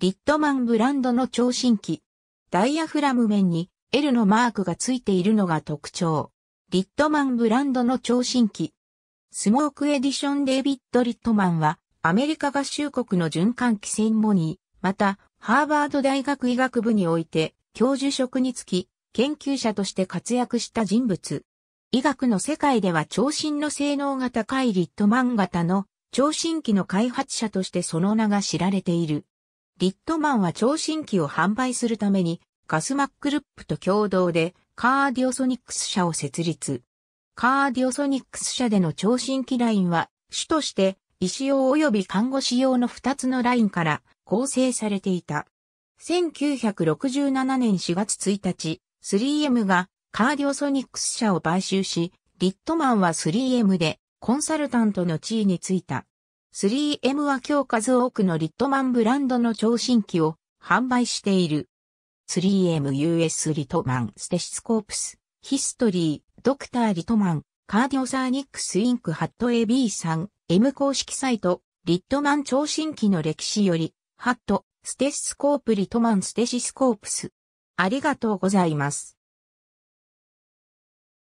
リットマンブランドの聴診器。ダイヤフラム面に L のマークがついているのが特徴。リットマンブランドの聴診器。スモークエディションデイビッド・リットマンは、アメリカ合衆国の循環器専門にまた、ハーバード大学医学部において、教授職につき、研究者として活躍した人物。医学の世界では聴診の性能が高いリットマン型の聴診器の開発者としてその名が知られている。リットマンは聴診器を販売するために、ガスマックルップと共同でカーディオソニックス社を設立。カーディオソニックス社での聴診器ラインは、主として医師用及び看護師用の2つのラインから構成されていた。1967年4月1日、3M がカーディオソニックス社を買収し、リットマンは 3M でコンサルタントの地位についた。3M は今日数多くのリットマンブランドの聴診器を販売している。3MUS リトマンステシスコープス、ヒストリー、ドクターリトマン、カーディオサーニックスインクハット AB3、M 公式サイト、リットマン聴診器の歴史より、ハット、ステシスコープリトマンステシスコープス。ありがとうございます。